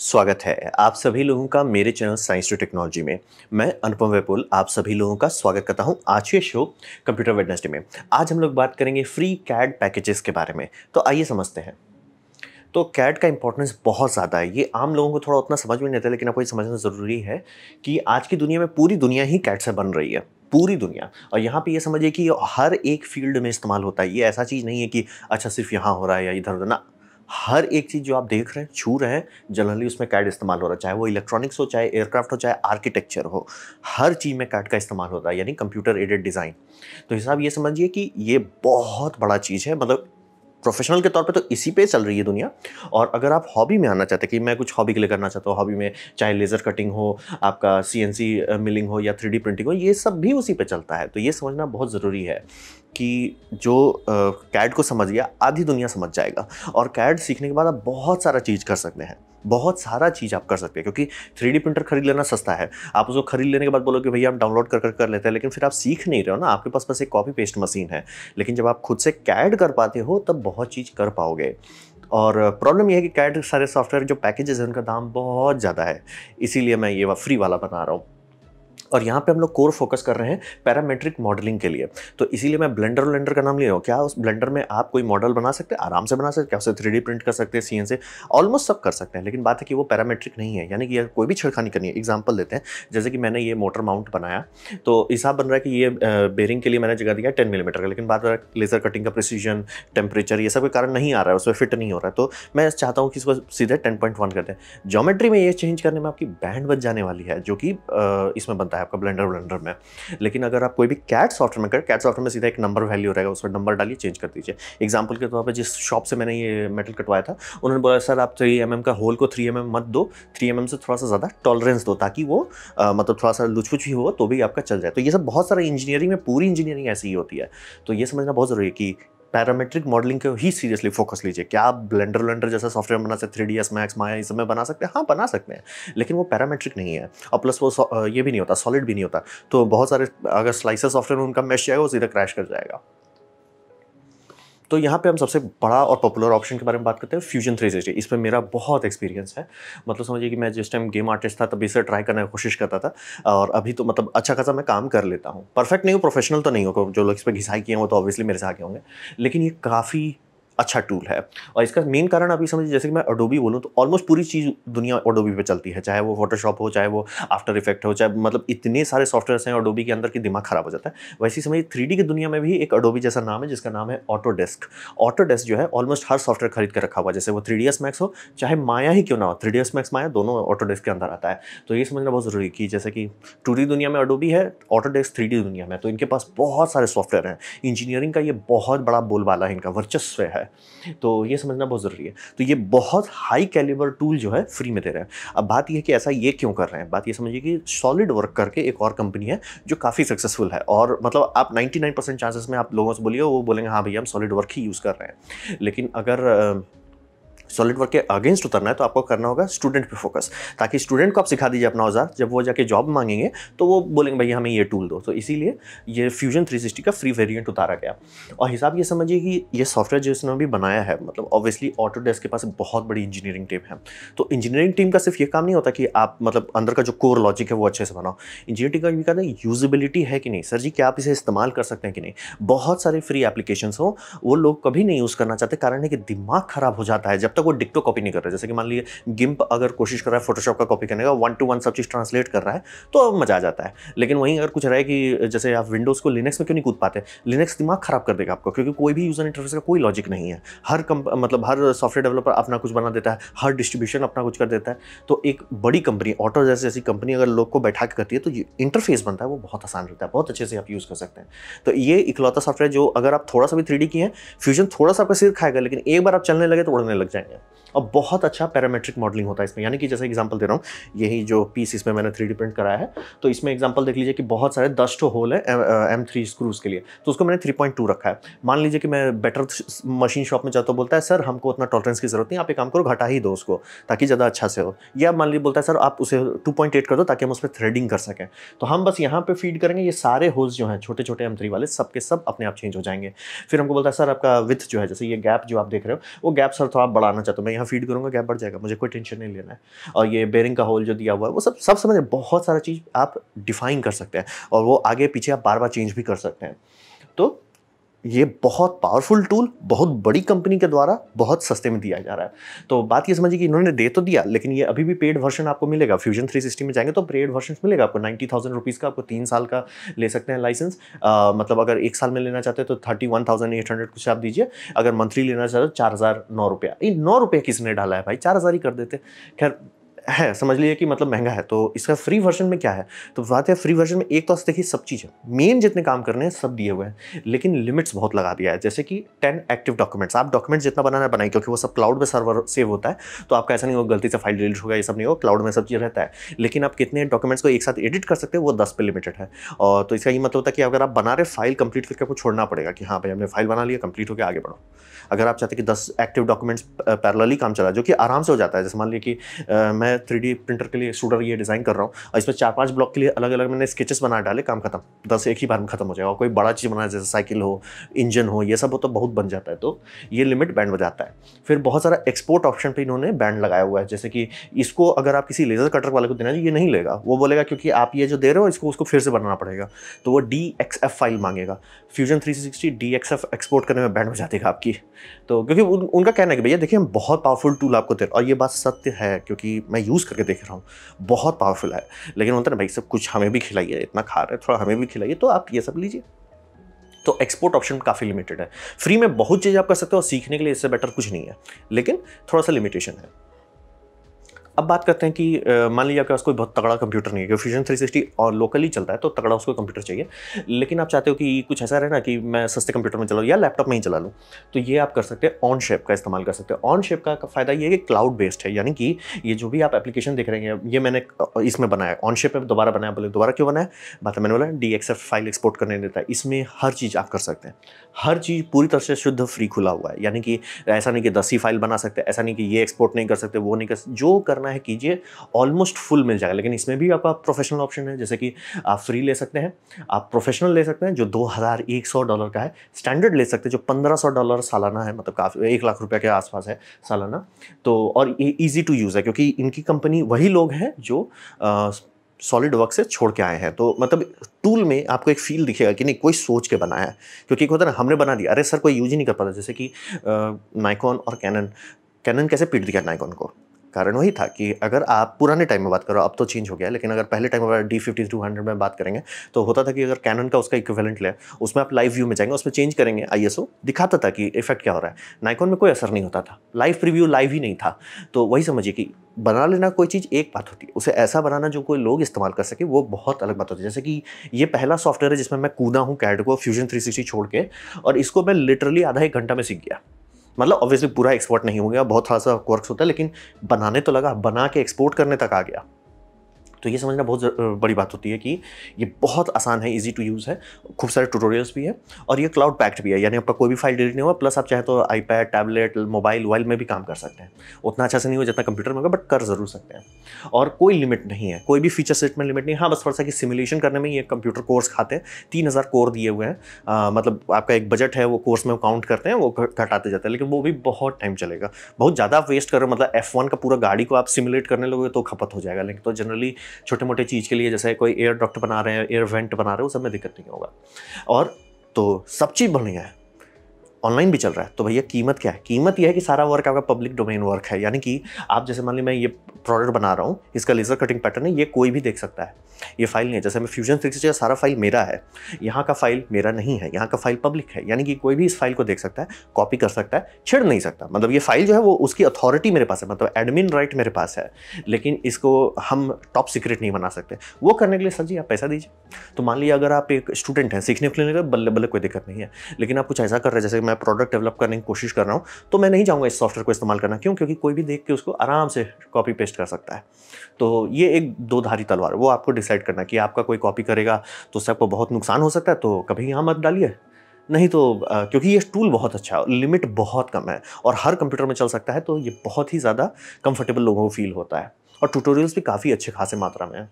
स्वागत है आप सभी लोगों का मेरे चैनल साइंस टू टेक्नोलॉजी में मैं अनुपम वेपुल आप सभी लोगों का स्वागत करता हूं आज के शो कंप्यूटर वेडनेसडे में आज हम लोग बात करेंगे फ्री कैड पैकेजेस के बारे में तो आइए समझते हैं तो कैड का इंपॉर्टेंस बहुत ज़्यादा है ये आम लोगों को थोड़ा उतना समझ में नहीं आता लेकिन आपको ये समझना ज़रूरी है कि आज की दुनिया में पूरी दुनिया ही कैड से बन रही है पूरी दुनिया और यहाँ पे ये समझिए कि हर एक फील्ड में इस्तेमाल होता है ये ऐसा चीज़ नहीं है कि अच्छा सिर्फ यहाँ हो रहा है या इधर उधर ना हर एक चीज़ जो आप देख रहे हैं छू रहे हैं जनरली उसमें कैड इस्तेमाल हो रहा है चाहे वो इलेक्ट्रॉनिक्स हो चाहे एयरक्राफ्ट हो चाहे आर्किटेक्चर हो हर चीज़ में कैड का इस्तेमाल हो रहा है यानी कंप्यूटर एडेड डिज़ाइन तो हिसाब ये समझिए कि ये बहुत बड़ा चीज़ है मतलब प्रोफेशनल के तौर पे तो इसी पे चल रही है दुनिया और अगर आप हॉबी में आना चाहते हैं कि मैं कुछ हॉबी के लिए करना चाहता हूँ हॉबी में चाहे लेज़र कटिंग हो आपका सी मिलिंग हो या थ्री प्रिंटिंग हो ये सब भी उसी पे चलता है तो ये समझना बहुत ज़रूरी है कि जो कैड uh, को समझ गया आधी दुनिया समझ जाएगा और कैड सीखने के बाद आप बहुत सारा चीज़ कर सकते हैं बहुत सारा चीज़ आप कर सकते हैं क्योंकि थ्री प्रिंटर खरीद लेना सस्ता है आप उसको खरीद लेने के बाद बोलोगे भैया हम डाउनलोड कर कर कर लेते हैं लेकिन फिर आप सीख नहीं रहे हो ना आपके पास बस एक कॉपी पेस्ट मशीन है लेकिन जब आप खुद से कैड कर पाते हो तब बहुत चीज़ कर पाओगे और प्रॉब्लम यह है कि कैड सारे सॉफ्टवेयर जो पैकेजेस हैं उनका दाम बहुत ज़्यादा है इसीलिए मैं ये फ्री वाला बना रहा हूँ और यहाँ पे हम लोग कोर फोकस कर रहे हैं पैरामेट्रिक मॉडलिंग के लिए तो इसीलिए मैं ब्लेंडर ब्लेंडर का नाम ले रहा हूँ क्या उस ब्लेंडर में आप कोई मॉडल बना सकते हैं आराम से बना सकते हैं उसे थ्री प्रिंट कर सकते हैं सी से ऑलमोस्ट सब कर सकते हैं लेकिन बात है कि वो पैरामेट्रिक नहीं है यानी कि यह कोई भी छिड़खानी करनी है एग्जाम्पल देते हैं जैसे कि मैंने ये मोटर माउंट बनाया तो हिसाब बन रहा है कि ये बेरिंग के लिए मैंने जगह दिया टेन मिलीमीटर का लेकिन बात रहा लेज़र कटिंग का प्रिसीजन टेम्परेचर ये सब के कारण नहीं आ रहा है उसमें फिट नहीं हो रहा है तो मैं चाहता हूँ कि इसको सीधे टेन पॉइंट वन कर दें जोमेट्री में ये चेंज करने में आपकी बैंड बच जाने वाली है जो कि इसमें बनता है है आपका ब्लेंडर ब्लेंडर में लेकिन अगर आप कोई भी कैट सॉफ्टवेयर में कर कैट सॉफ्टवेयर में सीधा एक नंबर वैल्यू रहेगा उसमें नंबर डालिए चेंज कर दीजिए एग्जाम्पल के तौर पर जिस शॉप से मैंने ये मेटल कटवाया था उन्होंने बोला सर आप थ्री तो एम का होल को थ्री एम मत दो थ्री एम से थोड़ा सा ज़्यादा टॉलरेंस दो ताकि वो मतलब थोड़ा सा लुचपुच भी हो तो भी आपका चल जाए तो ये सब बहुत सारा इंजीनियरिंग में पूरी इंजीनियरिंग ऐसी ही होती है तो ये समझना बहुत ज़रूरी है कि पैरामेट्रिक मॉडलिंग को ही सीरियसली फोकस लीजिए क्या आप ब्लेंडर ब्लेंडर जैसा सॉफ्टवेयर बना सकते three D S Max Maya इस समय बना सकते हैं हाँ बना सकते हैं लेकिन वो पैरामेट्रिक नहीं है और प्लस वो ये भी नहीं होता सॉलिड भी नहीं होता तो बहुत सारे अगर स्लाइसर सॉफ्टवेयर में उनका मैश जाएगा वो सीधा क्रैश कर जाएगा तो यहाँ पे हम सबसे बड़ा और पॉपुलर ऑप्शन के बारे में बात करते हैं फ्यूजन थ्री सिक्सटी इस पर मेरा बहुत एक्सपीरियंस है मतलब समझिए कि मैं जिस टाइम गेम आर्टिस्ट था तभी इसे ट्राई करने की कोशिश करता था और अभी तो मतलब अच्छा खासा मैं काम कर लेता हूँ परफेक्ट नहीं हूँ प्रोफेशनल तो नहीं हो जो लोग इस पर घिसाई किए हैं वो तो ऑब्वियसली मेरे से आगे होंगे लेकिन ये काफ़ी अच्छा टूल है और इसका मेन कारण अभी समझिए जैसे कि मैं अडोबी बोलूँ तो ऑलमोस्ट पूरी चीज़ दुनिया अडोबी पे चलती है चाहे वो फोटोशॉप हो चाहे वो आफ्टर इफेक्ट हो चाहे मतलब इतने सारे सॉफ्टवेयर हैं अडोबी के अंदर की दिमाग खराब हो जाता है वैसे ही समझिए थ्री की दुनिया में भी एक अडोबी जैसा नाम है जिसका नाम है ऑटोडेस्क ऑटोडेस्क जो है ऑलमोस्ट हर सॉफ्टवेयर खरीद कर रखा हुआ जैसे वो थ्री मैक्स हो चाहे माया ही क्यों ना हो थ्री मैक्स माया दोनों ऑटोडेस्क के अंदर आता है तो ये समझना बहुत ज़रूरी कि जैसे कि टू दुनिया में अडोबी है ऑटोडेस्क थ्री दुनिया में तो इनके पास बहुत सारे सॉफ्टवेयर हैं इंजीनियरिंग का ये बहुत बड़ा बोलबाला है इनका वर्चस्व है है तो ये समझना बहुत ज़रूरी है तो ये बहुत हाई कैलिबर टूल जो है फ्री में दे रहा है अब बात यह है कि ऐसा ये क्यों कर रहे हैं बात ये समझिए कि सॉलिड वर्क करके एक और कंपनी है जो काफ़ी सक्सेसफुल है और मतलब आप 99 परसेंट चांसेस में आप लोगों से बोलिए वो बोलेंगे हाँ भैया हम सॉलिड वर्क ही यूज़ कर रहे हैं लेकिन अगर सॉलिड वर्क के अगेंस्ट उतरना है तो आपको करना होगा स्टूडेंट पे फोकस ताकि स्टूडेंट को आप सिखा दीजिए अपना औजार जब वो जाके जॉब मांगेंगे तो वो बोलेंगे भैया हमें ये टूल दो तो इसीलिए ये फ्यूजन सिक्सटी का फ्री वेरिएंट उतारा गया और हिसाब ये समझिए कि ये सॉफ्टवेयर जो इसने अभी बनाया है मतलब ऑब्वियसली ऑटोडेस्क के पास बहुत बड़ी इंजीनियरिंग टीम है तो इंजीनियरिंग टीम का सिर्फ ये काम नहीं होता कि आप मतलब अंदर का जो कोर लॉजिक है वो अच्छे से बनाओ इंजीनियरिंग का भी कहते हैं यूजिबिलिटी है कि नहीं सर जी क्या आप इसे इस्तेमाल कर सकते हैं कि नहीं बहुत सारे फ्री एप्लीकेशन हो वो लोग कभी नहीं यूज़ करना चाहते कारण है कि दिमाग खराब हो जाता है जब तक वो डिक्टो तो कॉपी नहीं कर रहा जैसे कि मान लीजिए गिम्प अगर कोशिश कर रहा है फोटोशॉप का कॉपी करने का वन टू वन सब चीज़ ट्रांसलेट कर रहा है तो अब मजा आ जाता है लेकिन वहीं अगर कुछ रहे कि जैसे आप विंडोज़ को लिनक्स में क्यों नहीं कूद पाते लिनक्स दिमाग खराब कर देगा आपको क्योंकि कोई भी यूज़र इंटरफेस का कोई लॉजिक नहीं है हर कम मतलब हर सॉफ्टवेयर डेवलपर अपना कुछ बना देता है हर डिस्ट्रीब्यूशन अपना कुछ कर देता है तो एक बड़ी कंपनी ऑटो जैसे जैसी कंपनी अगर लोग को बैठा के करती है तो इंटरफेस बनता है वो बहुत आसान रहता है बहुत अच्छे से आप यूज़ कर सकते हैं तो ये इकलौता सॉफ्टवेयर जो अगर आप थोड़ा सा भी थ्री की हैं फ्यूजन थोड़ा सा आपका सिर खाएगा लेकिन एक बार आप चलने लगे तो उड़ने लग जाए जाएंगे और बहुत अच्छा पैरामेट्रिक मॉडलिंग होता है इसमें यानी कि जैसे एग्जांपल दे रहा हूँ यही जो पीस इसमें मैंने थ्री प्रिंट कराया है तो इसमें एग्जांपल देख लीजिए कि बहुत सारे दस टो होल है एम थ्री स्क्रूज के लिए तो उसको मैंने थ्री पॉइंट टू रखा है मान लीजिए कि मैं बेटर मशीन शॉप में जाता हूँ बोलता है सर हमको उतना टॉलरेंस की जरूरत नहीं आप एक काम करो घटा ही दो उसको ताकि ज़्यादा अच्छा से हो या मान लीजिए बोलता है सर आप उसे टू कर दो ताकि हम उस पर थ्रेडिंग कर सकें तो हम बस यहाँ पर फीड करेंगे ये सारे होल्स जो हैं छोटे छोटे एम वाले सब के सब अपने आप चेंज हो जाएंगे फिर हमको बोलता है सर आपका विथ जो है जैसे ये गैप जो आप देख रहे हो वो गैप सर थोड़ा बढ़ाना बताना चाहता हूँ मैं यहाँ फीड करूँगा गैप बढ़ जाएगा मुझे कोई टेंशन नहीं लेना है और ये बेरिंग का होल जो दिया हुआ है वो सब सब समझ बहुत सारा चीज़ आप डिफाइन कर सकते हैं और वो आगे पीछे आप बार बार चेंज भी कर सकते हैं तो ये बहुत पावरफुल टूल बहुत बड़ी कंपनी के द्वारा बहुत सस्ते में दिया जा रहा है तो बात ये समझिए कि इन्होंने दे तो दिया लेकिन ये अभी भी पेड वर्जन आपको मिलेगा फ्यूजन थ्री सिस्टम में जाएंगे तो पेड वर्जन मिलेगा आपको नाइन्टी थाउजेंड रुपीज़ का आपको तीन साल का ले सकते हैं लाइसेंस मतलब अगर एक साल में लेना चाहते हैं तो thirty one thousand eight hundred कुछ आप दीजिए अगर मंथली लेना चाहते हो चार हज़ार नौ रुपया नौ रुपया किसने डाला है भाई चार हज़ार ही कर देते खैर है समझ लीजिए कि मतलब महंगा है तो इसका फ्री वर्जन में क्या है तो बात है फ्री वर्जन में एक तो देखिए सब चीज़ है मेन जितने काम करने हैं सब दिए हुए हैं लेकिन लिमिट्स बहुत लगा दिया है जैसे कि टेन एक्टिव डॉक्यूमेंट्स आप डॉक्यूमेंट्स जितना बनाना बनाए क्योंकि वो सब क्लाउड में सर्वर सेव होता है तो आपका ऐसा नहीं होगा गलती से फाइल डिलीट होगा ये सब नहीं होगा क्लाउड में सब चीज़ रहता है लेकिन आप कितने डॉक्यूमेंट्स को एक साथ एडिट कर सकते हैं वो दस पे लिमिटेड है और तो इसका ये मतलब होता है कि अगर आप बना रहे फाइल कंप्लीट करके आपको छोड़ना पड़ेगा कि हाँ भाई हमने फाइल बना लिया कंप्लीट होकर आगे बढ़ो अगर आप चाहते कि दस एक्टिव डॉक्यूमेंट्स पैरलली काम चला जो कि आराम से हो जाता है जैसे मान लीजिए कि मैं मैं थ्री प्रिंटर के लिए स्टूडर ये डिज़ाइन कर रहा हूँ इसमें चार पांच ब्लॉक के लिए अलग अलग मैंने स्केचेस बना डाले काम खत्म दस एक ही बार में खत्म हो जाएगा कोई बड़ा चीज़ बनाया जैसे साइकिल हो इंजन हो ये सब हो तो बहुत बन जाता है तो ये लिमिट बैंड बजाता है फिर बहुत सारा एक्सपोर्ट ऑप्शन पर इन्होंने बैंड लगाया हुआ है जैसे कि इसको अगर आप किसी लेज़र कटर वाले को देना तो ये नहीं लेगा वो बोलेगा क्योंकि आप ये जो दे रहे हो इसको उसको फिर से बनाना पड़ेगा तो वो डी फाइल मांगेगा Fusion three sixty D export करने में बैंड बजा है आपकी तो क्योंकि उनका कहना है कि भैया देखिए हम बहुत पावरफुल टूल आपको दे रहे और ये बात सत्य है क्योंकि मैं यूज़ करके देख रहा हूँ बहुत पावरफुल है लेकिन बोलते ना भाई सब कुछ हमें भी खिलाइए इतना खा रहे थोड़ा हमें भी खिलाइए तो आप ये सब लीजिए तो एक्सपोर्ट ऑप्शन काफ़ी लिमिटेड है फ्री में बहुत चीज़ आप कर सकते हो और सीखने के लिए इससे बेटर कुछ नहीं है लेकिन थोड़ा सा लिमिटेशन है अब बात करते हैं कि मान लीजिए आपके पास कोई बहुत तगड़ा कंप्यूटर नहीं है फ्यूजन सिक्सटी और लोकली चलता है तो तगड़ा उसको कंप्यूटर चाहिए लेकिन आप चाहते हो कि कुछ ऐसा रहे ना कि मैं सस्ते कंप्यूटर में चलाऊँ या लैपटॉप में ही चला लूँ तो ये आप कर सकते हैं ऑन शेप का इस्तेमाल कर सकते हैं ऑन शेप का फ़ायदा ये है कि क्लाउड बेस्ड है यानी कि ये जो भी आप एप्लीकेशन देख रहे हैं ये मैंने इसमें बनाया ऑन शेप में दोबारा बनाया बोले दोबारा क्यों बनाया बात मैंने बोला डी फाइल एक्सपोर्ट करने देता है इसमें हर चीज़ आप कर सकते हैं हर चीज़ पूरी तरह से शुद्ध फ्री खुला हुआ है यानी कि ऐसा नहीं कि दस ही फाइल बना सकते ऐसा नहीं कि ये एक्सपोर्ट नहीं कर सकते वो नहीं कर जो करना करना है कीजिए ऑलमोस्ट फुल मिल जाएगा लेकिन इसमें भी आपका प्रोफेशनल ऑप्शन है जैसे कि आप फ्री ले सकते हैं आप प्रोफेशनल ले सकते हैं जो दो हज़ार एक सौ डॉलर का है स्टैंडर्ड ले सकते हैं जो पंद्रह सौ डॉलर सालाना है मतलब काफ़ी एक लाख रुपये के आसपास है सालाना तो और ये ईजी टू यूज़ है क्योंकि इनकी कंपनी वही लोग हैं जो सॉलिड वर्क से छोड़ के आए हैं तो मतलब टूल में आपको एक फील दिखेगा कि नहीं कोई सोच के बनाया है क्योंकि एक होता है ना हमने बना दिया अरे सर कोई यूज ही नहीं कर पाता जैसे कि नाइकॉन और कैनन कैनन कैसे पीट दिया नाइकॉन को कारण वही था कि अगर आप पुराने टाइम में बात करो अब तो चेंज हो गया लेकिन अगर पहले टाइम में डी फिफ्टी टू हंड्रेड में बात करेंगे तो होता था कि अगर कैनन का उसका इक्विवेलेंट ले उसमें आप लाइव व्यू में जाएंगे उसमें चेंज करेंगे आई दिखाता था कि इफेक्ट क्या हो रहा है नाइकॉन में कोई असर नहीं होता था लाइव प्रिव्यू लाइव ही नहीं था तो वही समझिए कि बना लेना कोई चीज़ एक बात होती है उसे ऐसा बनाना जो कोई लोग इस्तेमाल कर सके वो बहुत अलग बात होती है जैसे कि ये पहला सॉफ्टवेयर है जिसमें मैं कूदा हूँ कैड को फ्यूजन 360 छोड़ के और इसको मैं लिटरली आधा एक घंटा में सीख गया मतलब ऑब्वियसली पूरा एक्सपोर्ट नहीं हो गया बहुत थोड़ा सा वर्क होता है लेकिन बनाने तो लगा बना के एक्सपोर्ट करने तक आ गया तो ये समझना बहुत बड़ी बात होती है कि ये बहुत आसान है ईजी टू यूज़ है खूब सारे ट्यूटोरियल्स भी है और ये क्लाउड पैक्ड भी है यानी आपका कोई भी फाइल डिलीट नहीं हुआ प्लस आप चाहे तो आईपैड टैबलेट मोबाइल वोबाइल में भी काम कर सकते हैं उतना अच्छा से नहीं हुआ जितना कंप्यूटर में होगा बट कर ज़रूर सकते हैं और कोई लिमिट नहीं है कोई भी फीचर सेट में लिमिट नहीं है हाँ बस थोड़ा सा कि सिमुलेशन करने में ये कंप्यूटर कोर्स खाते हैं तीन हज़ार कोर दिए हुए हैं मतलब आपका एक बजट है वो कोर्स में काउंट करते हैं वो घटाते जाते हैं लेकिन वो भी बहुत टाइम चलेगा बहुत ज़्यादा आप वेस्ट कर रहे हो मतलब एफ का पूरा गाड़ी को आप सिमुलेट करने लगोगे तो खपत हो जाएगा लेकिन तो जनरली छोटे मोटे चीज़ के लिए जैसे कोई एयर डॉक्टर बना रहे हैं एयर वेंट बना रहे हैं उस सब में दिक्कत नहीं होगा और तो सब चीज़ बढ़िया है ऑनलाइन भी चल रहा है तो भैया कीमत क्या है कीमत यह है कि सारा वर्क आपका पब्लिक डोमेन वर्क है यानी कि आप जैसे मान ली मैं ये प्रोडक्ट बना रहा हूँ इसका लेजर कटिंग पैटर्न है ये कोई भी देख सकता है ये फाइल नहीं है जैसे मैं फ्यूजन सिक्स का सारा फाइल मेरा है यहाँ का फाइल मेरा नहीं है यहाँ का फाइल पब्लिक है यानी कि कोई भी इस फाइल को देख सकता है कॉपी कर सकता है छेड़ नहीं सकता मतलब ये फाइल जो है वो उसकी अथॉरिटी मेरे पास है मतलब एडमिन राइट मेरे पास है लेकिन इसको हम टॉप सीक्रेट नहीं बना सकते वो करने के लिए सर जी आप पैसा दीजिए तो मान लीजिए अगर आप एक स्टूडेंट हैं सीखने के लिए बल्ले बल्ले कोई दिक्कत नहीं है लेकिन आप कुछ ऐसा कर रहे हैं जैसे मैं प्रोडक्ट डेवलप करने की कोशिश कर रहा हूँ तो मैं नहीं जाऊँगा इस सॉफ्टवेयर को इस्तेमाल करना क्यों क्योंकि कोई भी देख के उसको आराम से कॉपी पेस्ट कर सकता है तो ये एक दो धारी तलवार वो आपको डिसाइड करना कि आपका कोई कॉपी करेगा तो उससे आपको बहुत नुकसान हो सकता है तो कभी यहाँ मत डालिए नहीं तो आ, क्योंकि ये टूल बहुत अच्छा है लिमिट बहुत कम है और हर कंप्यूटर में चल सकता है तो ये बहुत ही ज़्यादा कंफर्टेबल लोगों को फील होता है और ट्यूटोरियल्स भी काफ़ी अच्छे खासे मात्रा में हैं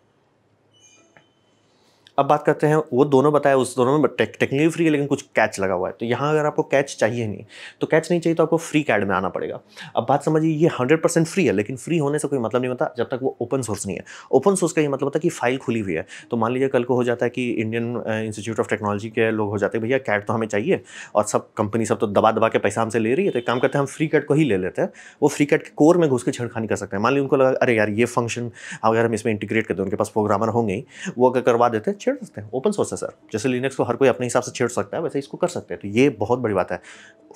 अब बात करते हैं वो दोनों बताया उस दोनों में टेक्निकली फ्री है लेकिन कुछ कैच लगा हुआ है तो यहाँ अगर आपको कैच चाहिए नहीं तो कैच नहीं चाहिए तो आपको फ्री कैड में आना पड़ेगा अब बात समझिए ये हंड्रेड परसेंट फ्री है लेकिन फ्री होने से कोई मतलब नहीं होता जब तक वो ओपन सोर्स नहीं है ओपन सोर्स का ये मतलब होता है कि फाइल खुली हुई है तो मान लीजिए कल को हो जाता है कि इंडियन इंस्टीट्यूट ऑफ टेक्नोलॉजी के लोग हो जाते हैं भैया कैड तो हमें चाहिए और सब कंपनी सब तो दबा दबा के पैसा हमसे ले रही है तो एक काम करते हैं हम फ्री कैड को ही ले लेते हैं वो फ्री कैट के कोर में घुस के छेड़खानी कर सकते हैं मान लीजिए उनको लगा अरे यार ये फंक्शन अगर हम इसमें इंटीग्रेट करते हैं उनके पास प्रोग्रामर होंगे वो अगर करवा देते हैं छेड़ सकते हैं ओपन सोर्स है सर जैसे लिनक्स को हर कोई अपने हिसाब से छेड़ सकता है वैसे इसको कर सकते हैं तो ये बहुत बड़ी बात है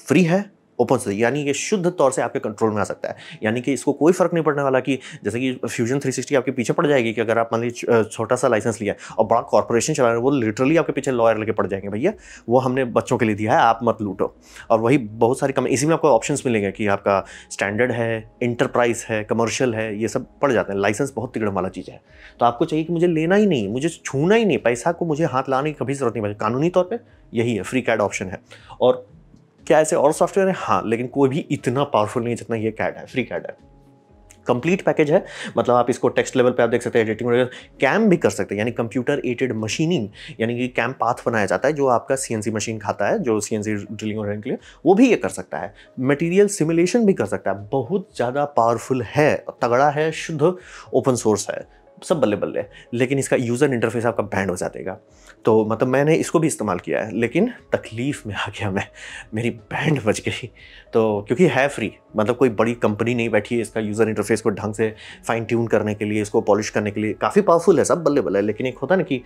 फ्री है ओपन सदी यानी ये शुद्ध तौर से आपके कंट्रोल में आ सकता है यानी कि इसको कोई फर्क नहीं पड़ने वाला कि जैसे कि फ्यूजन 360 आपके पीछे पड़ जाएगी कि अगर आप मान लीजिए छोटा सा लाइसेंस लिया और बड़ा कॉरपोरेशन चला रहे हैं वो लिटरली आपके पीछे लॉयर लेके पड़ जाएंगे भैया वो हमने बच्चों के लिए दिया है आप मत लूटो और वही बहुत सारी कम इसी में आपको ऑप्शन मिलेंगे कि आपका स्टैंडर्ड है इंटरप्राइज है कमर्शियल है ये सब पड़ जाते हैं लाइसेंस बहुत तिगड़न वाला चीज़ है तो आपको चाहिए कि मुझे लेना ही नहीं मुझे छूना ही नहीं पैसा को मुझे हाथ लाने की कभी जरूरत नहीं पड़ेगी कानूनी तौर पर यही है फ्री कैड ऑप्शन है और क्या ऐसे और सॉफ्टवेयर है हाँ लेकिन कोई भी इतना पावरफुल नहीं है जितना ये कैड है फ्री कैड है कंप्लीट पैकेज है मतलब आप इसको टेक्स्ट लेवल पे आप देख सकते हैं एडिटिंग वगैरह कैम भी कर सकते हैं यानी कंप्यूटर एटेड मशीनिंग यानी कि कैम पाथ बनाया जाता है जो आपका सीएनसी मशीन खाता है जो सीएनसी ड्रिलिंग वगैरह के लिए वो भी ये कर सकता है मटेरियल सिमुलेशन भी कर सकता है बहुत ज़्यादा पावरफुल है तगड़ा है शुद्ध ओपन सोर्स है सब बल्ले बल्ले लेकिन इसका यूज़र इंटरफेस आपका बैंड हो जाएगा तो मतलब मैंने इसको भी इस्तेमाल किया है लेकिन तकलीफ़ में आ गया मैं मेरी बैंड बच गई तो क्योंकि है फ्री मतलब कोई बड़ी कंपनी नहीं बैठी है इसका यूज़र इंटरफेस को ढंग से फाइन ट्यून करने के लिए इसको पॉलिश करने के लिए काफ़ी पावरफुल है सब बल्ले बल्ले लेकिन एक होता ना कि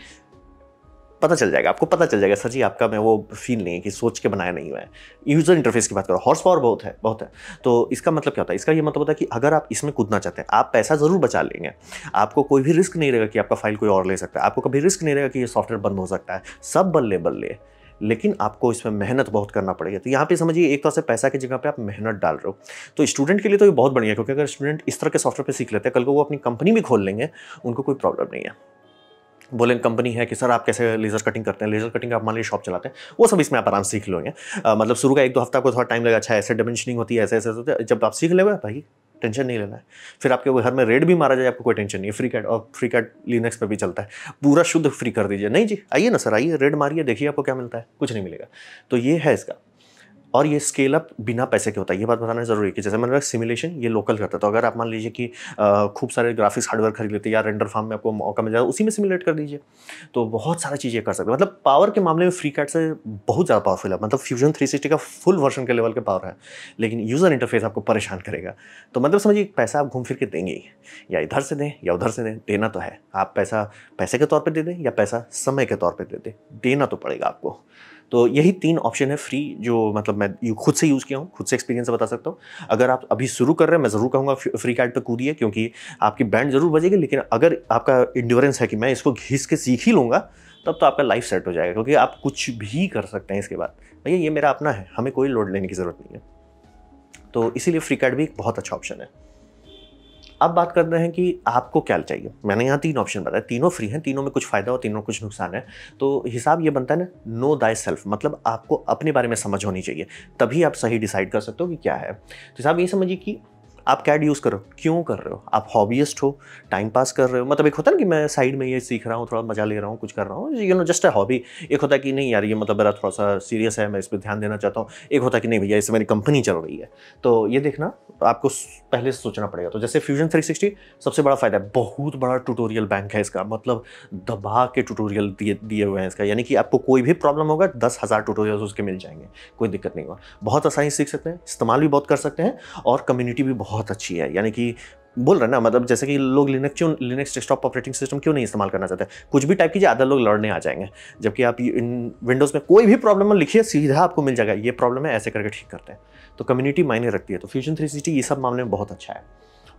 पता चल जाएगा आपको पता चल जाएगा सर जी आपका मैं वो फील नहीं है कि सोच के बनाया नहीं हुआ है यूज़र इंटरफेस की बात करो हॉर्स पावर बहुत है बहुत है तो इसका मतलब क्या होता है इसका ये मतलब होता है कि अगर आप इसमें कूदना चाहते हैं आप पैसा ज़रूर बचा लेंगे आपको कोई भी रिस्क नहीं रहेगा कि आपका फाइल कोई और ले सकता है आपको कभी रिस्क नहीं रहेगा कि ये सॉफ्टवेयर बंद हो सकता है सब बल्ले बल्ले लेकिन आपको इसमें मेहनत बहुत करना पड़ेगी तो यहाँ पे समझिए एक तरह तो से पैसा की जगह पे आप मेहनत डाल रहे हो तो स्टूडेंट के लिए तो ये बहुत बढ़िया है क्योंकि अगर स्टूडेंट इस तरह के सॉफ्टवेयर पे सीख लेते हैं कल को वो अपनी कंपनी भी खोल लेंगे उनको कोई प्रॉब्लम नहीं है बोलेन कंपनी है कि सर आप कैसे लेज़र कटिंग करते हैं लेज़र कटिंग आप मान लीजिए शॉप चलाते हैं वो सब इसमें आप आराम सीख लोगे मतलब शुरू का एक दो हफ्ता आपको थोड़ा टाइम लगा अच्छा ऐसे डिमेंशनिंग होती है ऐसे ऐसे होते हैं जब आप सीख लेगा भाई टेंशन नहीं लेना है फिर आपके घर में रेड भी मारा जाए आपको कोई टेंशन नहीं है फ्री कैट और फ्री कैट लिनक्स पर भी चलता है पूरा शुद्ध फ्री कर दीजिए नहीं जी आइए ना सर आइए रेड मारिए देखिए आपको क्या मिलता है कुछ नहीं मिलेगा तो ये है इसका और ये स्केल अप बिना पैसे के होता है ये बात बताना जरूरी है कि जैसे मैंने सिमुलेशन ये लोकल करता तो अगर आप मान लीजिए कि खूब सारे ग्राफिक्स हार्डवेयर खरीद लेते या रेंडर फार्म में आपको मौका मिल जाए उसी में सिमुलेट कर दीजिए तो बहुत सारा चीज़ें कर सकते हैं मतलब पावर के मामले में फ्री कैट से बहुत ज़्यादा पावरफुल है मतलब फ्यूजन थ्री का फुल वर्जन के लेवल के पावर है लेकिन यूज़र इंटरफेस आपको परेशान करेगा तो मतलब समझिए पैसा आप घूम फिर के देंगे ही या इधर से दें या उधर से दें देना तो है आप पैसा पैसे के तौर पर दे दें या पैसा समय के तौर पर दे दें देना तो पड़ेगा आपको तो यही तीन ऑप्शन है फ्री जो मतलब मैं खुद से यूज़ किया हूँ खुद से एक्सपीरियंस बता सकता हूँ अगर आप अभी शुरू कर रहे हैं मैं ज़रूर कहूँगा फ्री कार्ड पर कूदिए क्योंकि आपकी बैंड ज़रूर बजेगी लेकिन अगर आपका इंड्योरेंस है कि मैं इसको घिस के सीख ही लूँगा तब तो आपका लाइफ सेट हो जाएगा क्योंकि आप कुछ भी कर सकते हैं इसके बाद भैया ये मेरा अपना है हमें कोई लोड लेने की ज़रूरत नहीं है तो इसीलिए फ्री कार्ड भी एक बहुत अच्छा ऑप्शन है अब बात करते हैं कि आपको क्या चाहिए मैंने यहाँ तीन ऑप्शन बताया तीनों फ्री हैं तीनों में कुछ फ़ायदा और तीनों कुछ नुकसान है तो हिसाब ये बनता है ना नो दाई सेल्फ मतलब आपको अपने बारे में समझ होनी चाहिए तभी आप सही डिसाइड कर सकते हो कि क्या है तो हिसाब ये समझिए कि आप कैड यूज़ कर रहे हो क्यों कर रहे हो आप हॉबीस्ट हो टाइम पास कर रहे हो मतलब एक होता है ना कि मैं साइड में ये सीख रहा हूँ थोड़ा मजा ले रहा हूँ कुछ कर रहा हूँ you know just a hobby एक होता है कि नहीं यार ये मतलब मेरा थोड़ा सा सीरियस है मैं इस पर ध्यान देना चाहता हूँ एक होता है कि नहीं भैया इससे मेरी कंपनी चल रही है तो ये देखना आपको पहले से सोचना पड़ेगा तो जैसे फ्यूजन थ्री सबसे बड़ा फ़ायदा है बहुत बड़ा टूटोरियल बैंक है इसका मतलब दबा के टूटोरियल दिए दिए हुए हैं इसका यानी कि आपको कोई भी प्रॉब्लम होगा दस हज़ार टूटोरियल उसके मिल जाएंगे कोई दिक्कत नहीं होगा बहुत आसानी सीख सकते हैं इस्तेमाल भी बहुत कर सकते हैं और कम्युनिटी भी बहुत बहुत अच्छी है यानी कि बोल रहे ना मतलब जैसे कि लोग लिनक्स क्यों लिनक्स डेस्कटॉप ऑपरेटिंग सिस्टम क्यों नहीं इस्तेमाल करना चाहते कुछ भी टाइप की ज़्यादा लोग लड़ने आ जाएंगे जबकि आप इन विंडोज़ में कोई भी प्रॉब्लम लिखिए सीधा आपको मिल जाएगा ये प्रॉब्लम है ऐसे करके ठीक करते हैं तो कम्युनिटी मायने रखती है तो फ्यूजन थ्री ये सब मामले में बहुत अच्छा है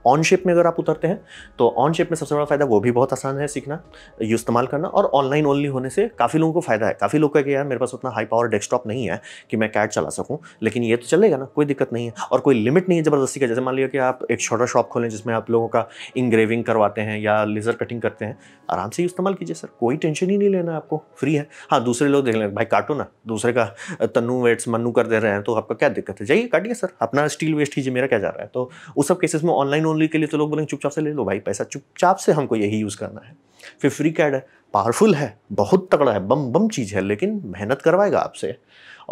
ऑन शिप में अगर आप उतरते हैं तो ऑन शिप में सबसे बड़ा फ़ायदा वो भी बहुत आसान है सीखना इस्तेमाल करना और ऑनलाइन ओनली होने से काफ़ी लोगों को फ़ायदा है काफ़ी लोग का यार मेरे पास उतना हाई पावर डेस्कटॉप नहीं है कि मैं कैट चला सकूँ लेकिन ये तो चलेगा ना कोई दिक्कत नहीं है और कोई लिमिट नहीं है ज़बरदस्ती का जैसे मान लिया कि आप एक छोटा शॉप खोलें जिसमें आप लोगों का इंग्रेविंग करवाते हैं या लेज़र कटिंग करते हैं आराम से इस्तेमाल कीजिए सर कोई टेंशन ही नहीं लेना आपको फ्री है हाँ दूसरे लोग देख लेंगे भाई काटो ना दूसरे का तनु वेट्स मन्नू कर दे रहे हैं तो आपका क्या दिक्कत है जाइए काटिए सर अपना स्टील वेस्ट कीजिए मेरा क्या जा रहा है तो उस सब केसेस में ऑनलाइन ओनली के लिए तो लोग बोलेंगे चुपचाप से ले लो भाई पैसा चुपचाप से हमको यही यूज़ करना है फिर फ्री कैड है पावरफुल है बहुत तगड़ा है बम बम चीज़ है लेकिन मेहनत करवाएगा आपसे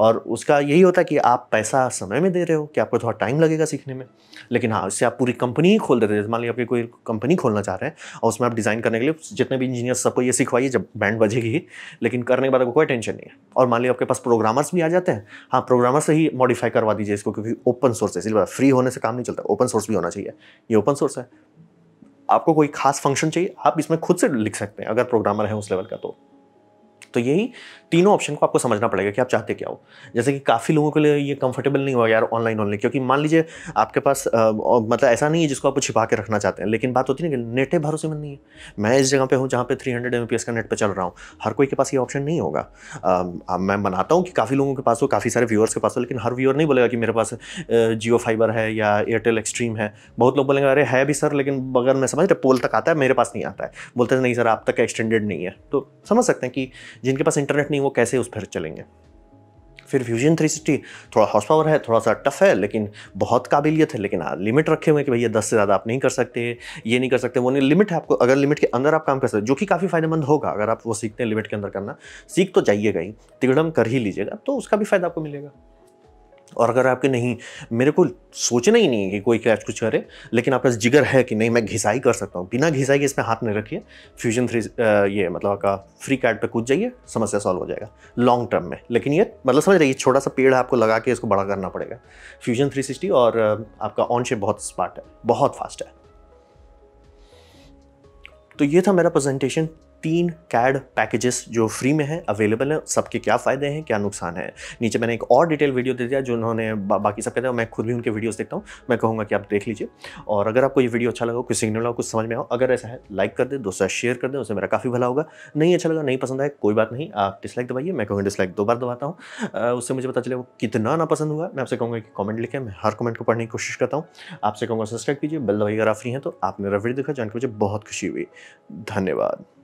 और उसका यही होता है कि आप पैसा समय में दे रहे हो कि आपको थोड़ा टाइम लगेगा सीखने में लेकिन हाँ इससे आप पूरी कंपनी ही खोल देते हैं मान लीजिए आपकी कोई कंपनी खोलना चाह रहे हैं और उसमें आप डिज़ाइन करने के लिए जितने भी इंजीनियर सबको ये सिखवाइए जब बैंड बजेगी लेकिन करने के बाद आपको कोई टेंशन नहीं है और मान लीजिए आपके पास प्रोग्रामर्स भी आ जाते हैं हाँ प्रोग्रामर से ही मॉडिफाई करवा दीजिए इसको क्योंकि ओपन सोर्स है इसलिए फ्री होने से काम नहीं चलता ओपन सोर्स भी होना चाहिए ये ओपन सोर्स है आपको कोई खास फंक्शन चाहिए आप इसमें खुद से लिख सकते हैं अगर प्रोग्रामर है उस लेवल का तो तो यही तीनों ऑप्शन को आपको समझना पड़ेगा कि आप चाहते क्या हो जैसे कि काफ़ी लोगों के लिए ये कंफर्टेबल नहीं हुआ यार ऑनलाइन ऑनलाइन क्योंकि मान लीजिए आपके पास आ, मतलब ऐसा नहीं है जिसको आप छिपा के रखना चाहते हैं लेकिन बात होती है ना कि भरोसे भरोसेमंद नहीं है मैं इस जगह पर हूँ जहाँ पर थ्री हंड्रेड एम का नेट पर चल रहा हूँ हर कोई के पास ये ऑप्शन नहीं होगा आ, मैं मनाता हूँ कि काफ़ी लोगों के पास हो काफ़ी सारे व्यूअर्स के पास हो लेकिन हर व्यूअर नहीं बोलेगा कि मेरे पास जियो फाइबर है या एयरटेल एक्सट्रीम है बहुत लोग बोलेंगे अरे है भी सर लेकिन अगर मैं समझ रहा पोल तक आता है मेरे पास नहीं आता है बोलते नहीं सर आप तक एक्सटेंडेड नहीं है तो समझ सकते हैं कि जिनके पास इंटरनेट नहीं वो कैसे उस पर चलेंगे फिर फ्यूजन 360 थोड़ा हॉर्स पावर है थोड़ा सा टफ है लेकिन बहुत काबिलियत है लेकिन आ, हाँ, लिमिट रखे हुए हैं कि भैया दस से ज़्यादा आप नहीं कर सकते ये नहीं कर सकते वो नहीं लिमिट है आपको अगर लिमिट के अंदर आप काम कर सकते जो कि काफ़ी फायदेमंद होगा अगर आप वो सीखते हैं लिमिट के अंदर करना सीख तो जाइएगा ही तिगड़म कर ही लीजिएगा तो उसका भी फायदा आपको मिलेगा और अगर आपके नहीं मेरे को सोचना ही नहीं है कि कोई कैच कुछ करे लेकिन आपका जिगर है कि नहीं मैं घिसाई कर सकता हूँ बिना घिसाई के इसमें हाथ नहीं रखिए फ्यूजन थ्री ये मतलब आपका फ्री कैट पर कूद जाइए समस्या सॉल्व हो जाएगा लॉन्ग टर्म में लेकिन ये मतलब समझ रही छोटा सा पेड़ आपको लगा के इसको बड़ा करना पड़ेगा फ्यूजन थ्री और आपका ऑन शेप बहुत स्मार्ट है बहुत फास्ट है तो ये था मेरा प्रेजेंटेशन तीन कैड पैकेजेस जो फ्री में हैं अवेलेबल हैं सबके क्या फ़ायदे हैं क्या नुकसान है नीचे मैंने एक और डिटेल वीडियो दे दिया जो उन्होंने बा, बाकी सब कहते हैं मैं खुद भी उनके वीडियोस देखता हूँ मैं कहूँगा कि आप देख लीजिए और अगर आपको ये वीडियो अच्छा लगा कुछ सिग्नल हो कुछ समझ में आओ अगर ऐसा है लाइक कर दे दोस्तों शेयर कर दे उससे मेरा काफ़ी भला होगा नहीं अच्छा लगा नहीं पसंद आया कोई बात नहीं आप डिसलाइक दबाइए मैं कहूँगा डिसलाइक दो बार दबाता हूँ उससे मुझे पता चले वो कितना नापसंद हुआ मैं आपसे कहूँगा कि कॉमेंट लिखे मैं हर कमेंट को पढ़ने की कोशिश करता हूँ आपसे कहूँगा सब्सक्राइब कीजिए बेल दबाइए अगर आप फ्री हैं तो आप मेरा वीडियो देखा जानकर मुझे बहुत खुशी हुई धन्यवाद